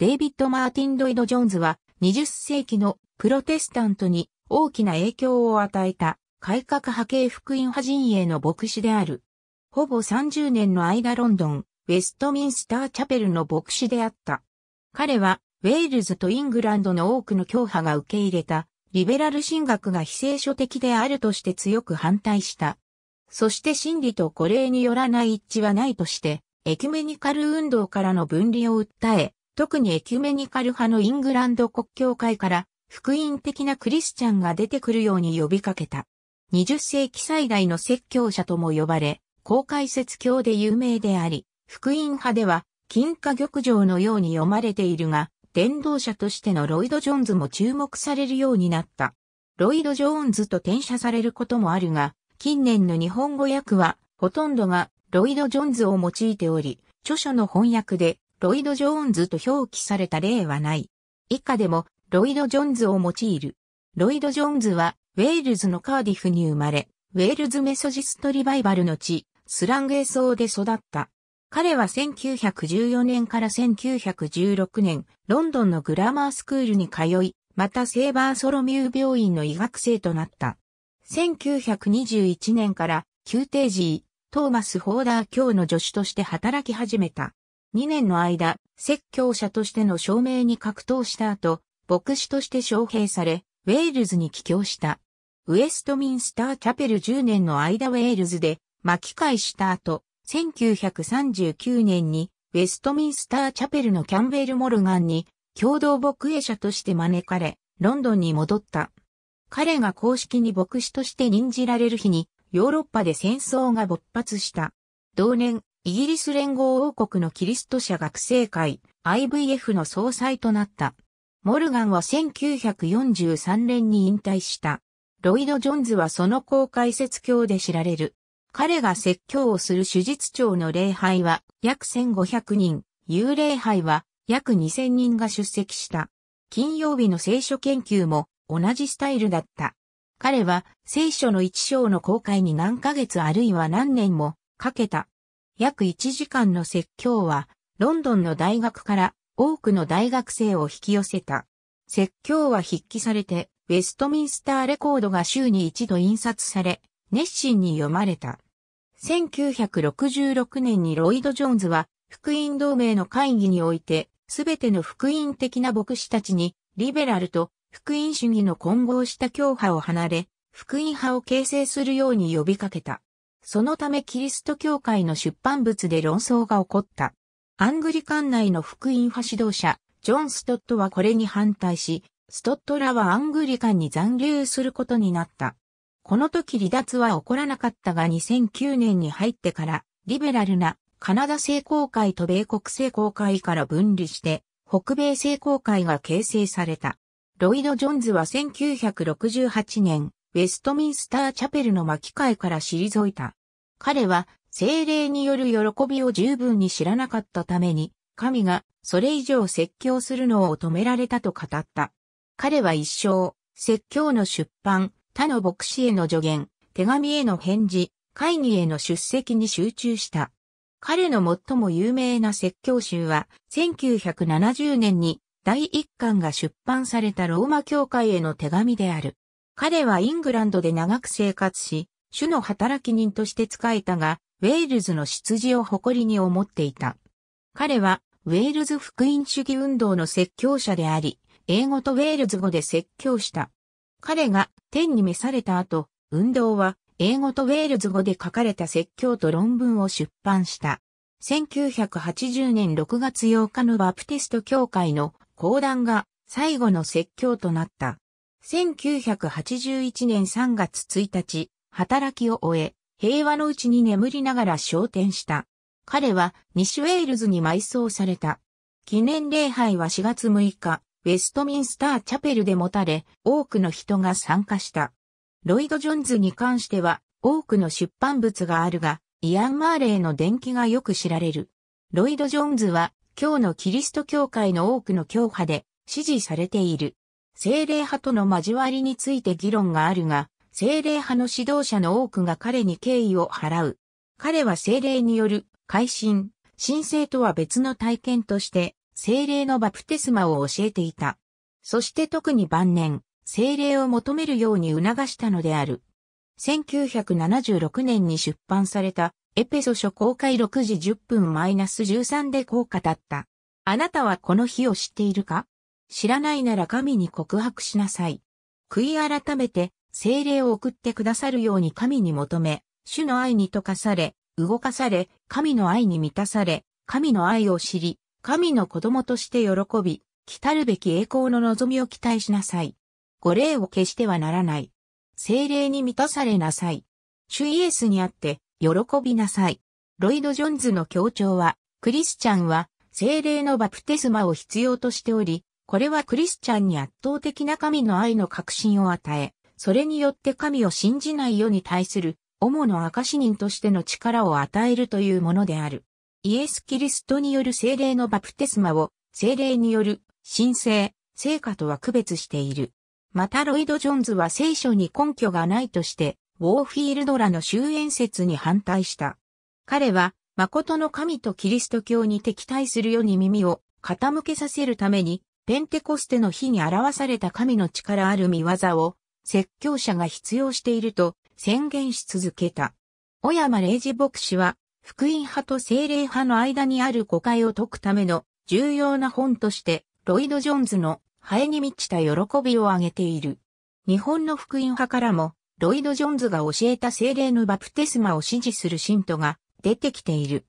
デイビッド・マーティン・ドイド・ジョーンズは20世紀のプロテスタントに大きな影響を与えた改革派系福音派陣営の牧師である。ほぼ30年の間ロンドン、ウェストミンスターチャペルの牧師であった。彼はウェールズとイングランドの多くの教派が受け入れたリベラル神学が非聖書的であるとして強く反対した。そして真理と古礼によらない一致はないとして、エキュメニカル運動からの分離を訴え、特にエキュメニカル派のイングランド国教会から福音的なクリスチャンが出てくるように呼びかけた。20世紀最大の説教者とも呼ばれ、公開説教で有名であり、福音派では金貨玉城のように読まれているが、伝道者としてのロイド・ジョーンズも注目されるようになった。ロイド・ジョーンズと転写されることもあるが、近年の日本語訳はほとんどがロイド・ジョーンズを用いており、著書の翻訳でロイド・ジョーンズと表記された例はない。以下でも、ロイド・ジョーンズを用いる。ロイド・ジョーンズは、ウェールズのカーディフに生まれ、ウェールズメソジストリバイバルの地、スランゲーで育った。彼は1914年から1916年、ロンドンのグラマースクールに通い、またセーバーソロミュー病院の医学生となった。1921年から、宮廷時、トーマス・ホーダー教の助手として働き始めた。2年の間、説教者としての証明に格闘した後、牧師として招聘され、ウェールズに帰郷した。ウェストミンスターチャペル10年の間ウェールズで巻き返した後、1939年にウェストミンスターチャペルのキャンベル・モルガンに共同牧会者として招かれ、ロンドンに戻った。彼が公式に牧師として任じられる日に、ヨーロッパで戦争が勃発した。同年、イギリス連合王国のキリスト社学生会 IVF の総裁となった。モルガンは1943年に引退した。ロイド・ジョンズはその公開説教で知られる。彼が説教をする手術長の礼拝は約1500人、幽霊拝は約2000人が出席した。金曜日の聖書研究も同じスタイルだった。彼は聖書の一章の公開に何ヶ月あるいは何年もかけた。約1時間の説教は、ロンドンの大学から多くの大学生を引き寄せた。説教は筆記されて、ウェストミンスターレコードが週に一度印刷され、熱心に読まれた。1966年にロイド・ジョーンズは、福音同盟の会議において、すべての福音的な牧師たちに、リベラルと福音主義の混合した教派を離れ、福音派を形成するように呼びかけた。そのためキリスト教会の出版物で論争が起こった。アングリカン内の福音派指導者、ジョン・ストットはこれに反対し、ストットらはアングリカンに残留することになった。この時離脱は起こらなかったが2009年に入ってから、リベラルなカナダ聖公会と米国聖公会から分離して、北米聖公会が形成された。ロイド・ジョンズは1968年、ウェストミンスター・チャペルの巻き替えから退いた。彼は精霊による喜びを十分に知らなかったために、神がそれ以上説教するのを止められたと語った。彼は一生、説教の出版、他の牧師への助言、手紙への返事、会議への出席に集中した。彼の最も有名な説教集は、1970年に第一巻が出版されたローマ教会への手紙である。彼はイングランドで長く生活し、主の働き人として仕えたが、ウェールズの出自を誇りに思っていた。彼は、ウェールズ福音主義運動の説教者であり、英語とウェールズ語で説教した。彼が天に召された後、運動は英語とウェールズ語で書かれた説教と論文を出版した。1980年6月8日のバプテスト教会の講談が最後の説教となった。1981年3月1日、働きを終え、平和のうちに眠りながら昇天した。彼は西ウェールズに埋葬された。記念礼拝は4月6日、ウェストミンスターチャペルで持たれ、多くの人が参加した。ロイド・ジョンズに関しては、多くの出版物があるが、イアン・マーレーの伝記がよく知られる。ロイド・ジョンズは、今日のキリスト教会の多くの教派で支持されている。精霊派との交わりについて議論があるが、精霊派の指導者の多くが彼に敬意を払う。彼は精霊による改心、神聖とは別の体験として精霊のバプテスマを教えていた。そして特に晩年、精霊を求めるように促したのである。1976年に出版されたエペソ書公開6時10分 -13 でこう語った。あなたはこの日を知っているか知らないなら神に告白しなさい。悔い改めて精霊を送ってくださるように神に求め、主の愛に溶かされ、動かされ、神の愛に満たされ、神の愛を知り、神の子供として喜び、来るべき栄光の望みを期待しなさい。ご霊を消してはならない。精霊に満たされなさい。主イエスにあって、喜びなさい。ロイド・ジョンズの強調は、クリスチャンは、精霊のバプテスマを必要としており、これはクリスチャンに圧倒的な神の愛の確信を与え、それによって神を信じない世に対する、主の証人としての力を与えるというものである。イエス・キリストによる精霊のバプテスマを、精霊による、神聖、聖火とは区別している。またロイド・ジョンズは聖書に根拠がないとして、ウォーフィールドらの終焉説に反対した。彼は、誠の神とキリスト教に敵対する世に耳を傾けさせるために、ペンテコステの日に表された神の力ある見業を、説教者が必要していると宣言し続けた。小山礼二牧師は、福音派と精霊派の間にある誤解を解くための重要な本として、ロイド・ジョーンズのハエに満ちた喜びを挙げている。日本の福音派からも、ロイド・ジョーンズが教えた精霊のバプテスマを支持する信徒が出てきている。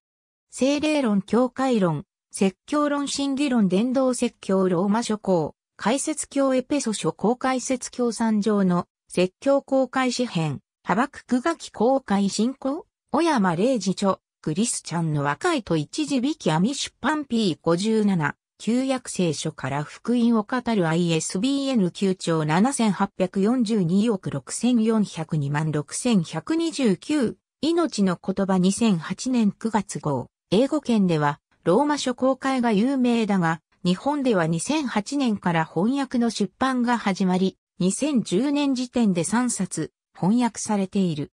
精霊論、教会論、説教論、審議論、伝道説教、ローマ諸行、解説教エペソ書公解説教賛上の説教公開詩編、幅く区がき公開進行、小山玲二著、クリスチャンの若いと一時引き網出版 P57、旧約聖書から福音を語る ISBN 9兆7842億6402万6129、命の言葉2008年9月号、英語圏では、ローマ書公開が有名だが、日本では2008年から翻訳の出版が始まり、2010年時点で3冊翻訳されている。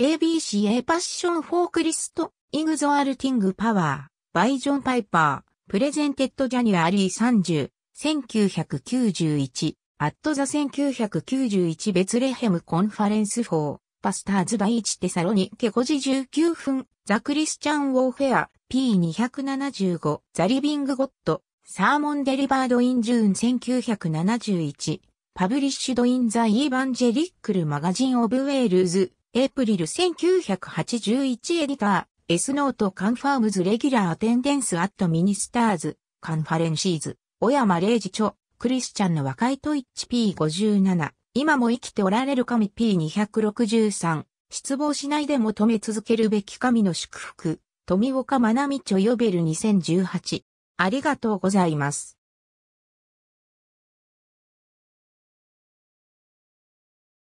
ABCA パッションフォークリスト、イグゾアルティングパワー、バイジョンパイパー、プレゼンテッドジャニュアリー30、1991、アットザ1991ベツレヘムコンファレンス4、パスターズバイチテサロニケ5時19分、ザクリスチャンウォーフェア、P275、ザリビングゴッド、サーモンデリバードインジューン1971、パブリッシュドインザ・イーバンジェリックル・マガジン・オブ・ウェールズ、エイプリル1981エディター、スノート・カンファームズ・レギュラー・アテンデンス・アット・ミニスターズ、カンファレンシーズ、小山ジチ著、クリスチャンの和解ッチ p 5 7今も生きておられる神 P263、失望しないで求め続けるべき神の祝福、富岡学美著ヨベル2018、ありがとうございます。